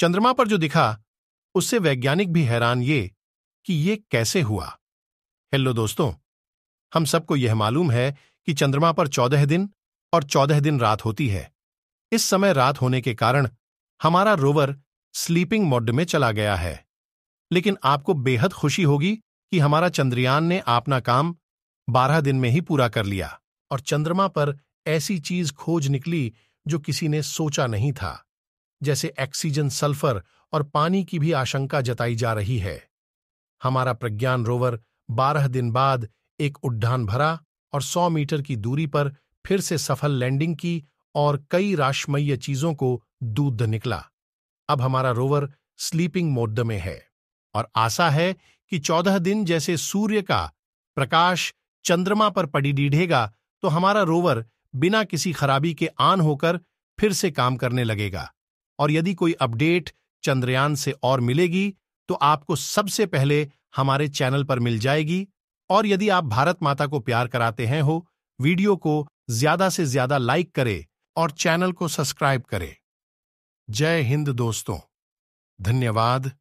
चंद्रमा पर जो दिखा उससे वैज्ञानिक भी हैरान ये कि ये कैसे हुआ हेलो दोस्तों हम सबको यह मालूम है कि चंद्रमा पर चौदह दिन और चौदह दिन रात होती है इस समय रात होने के कारण हमारा रोवर स्लीपिंग मोड में चला गया है लेकिन आपको बेहद खुशी होगी कि हमारा चंद्रयान ने अपना काम बारह दिन में ही पूरा कर लिया और चंद्रमा पर ऐसी चीज खोज निकली जो किसी ने सोचा नहीं था जैसे ऑक्सीजन सल्फर और पानी की भी आशंका जताई जा रही है हमारा प्रज्ञान रोवर बारह दिन बाद एक उड्डान भरा और सौ मीटर की दूरी पर फिर से सफल लैंडिंग की और कई राशमय चीजों को दूध निकला अब हमारा रोवर स्लीपिंग मोड में है और आशा है कि चौदह दिन जैसे सूर्य का प्रकाश चंद्रमा पर पड़ी डीढ़ेगा तो हमारा रोवर बिना किसी खराबी के आन होकर फिर से काम करने लगेगा और यदि कोई अपडेट चंद्रयान से और मिलेगी तो आपको सबसे पहले हमारे चैनल पर मिल जाएगी और यदि आप भारत माता को प्यार कराते हैं हो वीडियो को ज्यादा से ज्यादा लाइक करें और चैनल को सब्सक्राइब करें जय हिंद दोस्तों धन्यवाद